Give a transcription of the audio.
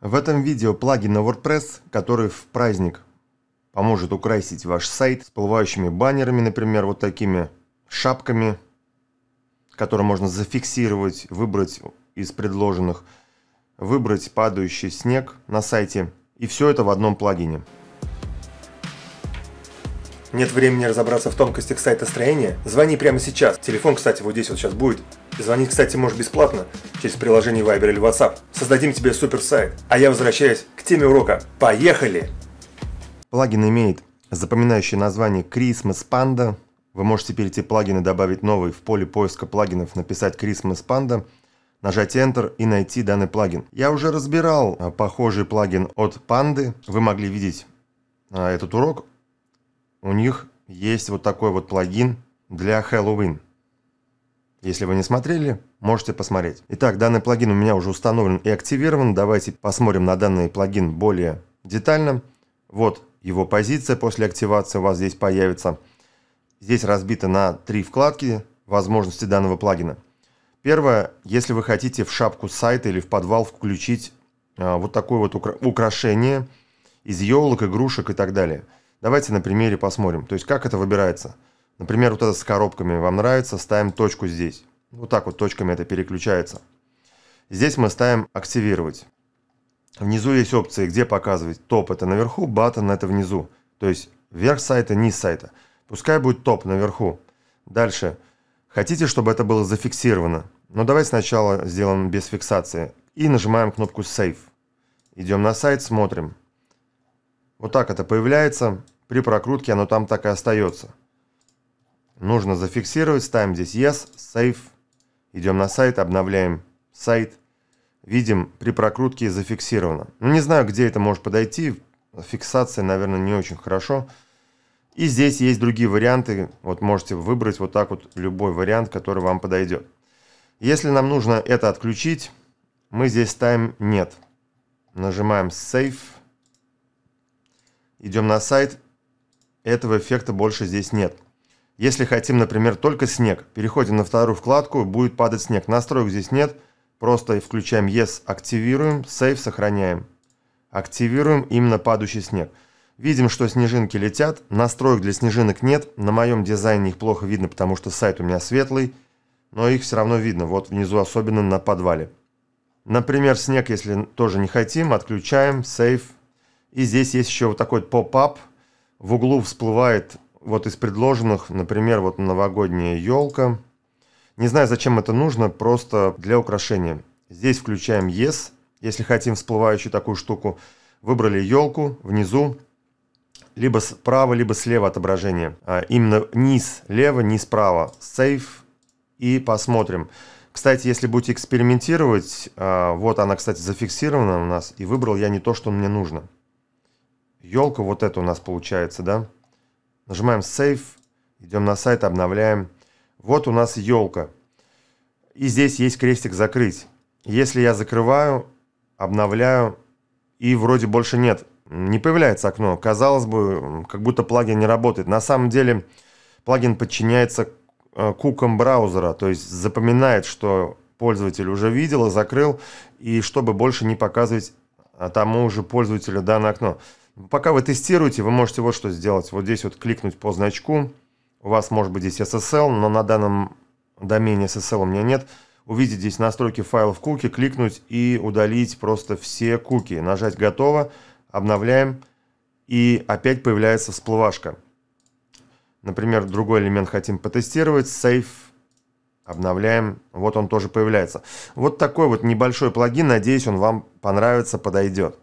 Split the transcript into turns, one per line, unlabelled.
В этом видео плагин на WordPress, который в праздник поможет украсить ваш сайт всплывающими баннерами, например, вот такими шапками, которые можно зафиксировать, выбрать из предложенных, выбрать падающий снег на сайте. И все это в одном плагине. Нет времени разобраться в тонкостях сайта строения? Звони прямо сейчас. Телефон, кстати, вот здесь вот сейчас будет. И звонить, кстати, можешь бесплатно через приложение Viber или WhatsApp. Создадим тебе супер сайт. А я возвращаюсь к теме урока. Поехали! Плагин имеет запоминающее название Christmas Panda. Вы можете перейти плагины, добавить новый в поле поиска плагинов, написать Christmas Panda, нажать Enter и найти данный плагин. Я уже разбирал а, похожий плагин от Панды. Вы могли видеть а, этот урок у них есть вот такой вот плагин для Хэллоуин. Если вы не смотрели, можете посмотреть. Итак, данный плагин у меня уже установлен и активирован. Давайте посмотрим на данный плагин более детально. Вот его позиция после активации у вас здесь появится. Здесь разбито на три вкладки возможности данного плагина. Первое, если вы хотите в шапку сайта или в подвал включить а, вот такое вот украшение из елок, игрушек и так далее – Давайте на примере посмотрим, то есть как это выбирается. Например, вот это с коробками вам нравится, ставим точку здесь. Вот так вот точками это переключается. Здесь мы ставим «Активировать». Внизу есть опции, где показывать. Топ – это наверху, баттон – это внизу. То есть верх сайта, низ сайта. Пускай будет топ наверху. Дальше. Хотите, чтобы это было зафиксировано? Но ну, давайте сначала сделаем без фиксации. И нажимаем кнопку «Save». Идем на сайт, смотрим. Вот так это появляется. При прокрутке оно там так и остается. Нужно зафиксировать. Ставим здесь Yes, Save. Идем на сайт, обновляем сайт. Видим, при прокрутке зафиксировано. Ну, не знаю, где это может подойти. Фиксация, наверное, не очень хорошо. И здесь есть другие варианты. Вот можете выбрать вот так вот любой вариант, который вам подойдет. Если нам нужно это отключить, мы здесь ставим «Нет». Нажимаем «Save» идем на сайт, этого эффекта больше здесь нет. Если хотим, например, только снег, переходим на вторую вкладку, будет падать снег. Настроек здесь нет, просто включаем Yes, активируем, Save, сохраняем. Активируем именно падающий снег. Видим, что снежинки летят, настроек для снежинок нет, на моем дизайне их плохо видно, потому что сайт у меня светлый, но их все равно видно, вот внизу особенно на подвале. Например, снег, если тоже не хотим, отключаем, Save, и здесь есть еще вот такой поп-ап. В углу всплывает вот из предложенных, например, вот новогодняя елка. Не знаю, зачем это нужно, просто для украшения. Здесь включаем Yes, если хотим всплывающую такую штуку. Выбрали елку внизу, либо справа, либо слева отображение. А именно низ лево, низ справа. Save и посмотрим. Кстати, если будете экспериментировать, а, вот она, кстати, зафиксирована у нас, и выбрал я не то, что мне нужно. Елка вот эту у нас получается, да? Нажимаем Save, идем на сайт, обновляем. Вот у нас елка. И здесь есть крестик «Закрыть». Если я закрываю, обновляю, и вроде больше нет. Не появляется окно. Казалось бы, как будто плагин не работает. На самом деле плагин подчиняется э, кукам браузера, то есть запоминает, что пользователь уже видел и закрыл, и чтобы больше не показывать а, тому же пользователю данное окно. Пока вы тестируете, вы можете вот что сделать. Вот здесь вот кликнуть по значку. У вас может быть здесь SSL, но на данном домене SSL у меня нет. Увидеть здесь настройки файлов куки, кликнуть и удалить просто все куки. Нажать «Готово», обновляем, и опять появляется всплывашка. Например, другой элемент хотим потестировать, Save обновляем, вот он тоже появляется. Вот такой вот небольшой плагин, надеюсь, он вам понравится, подойдет.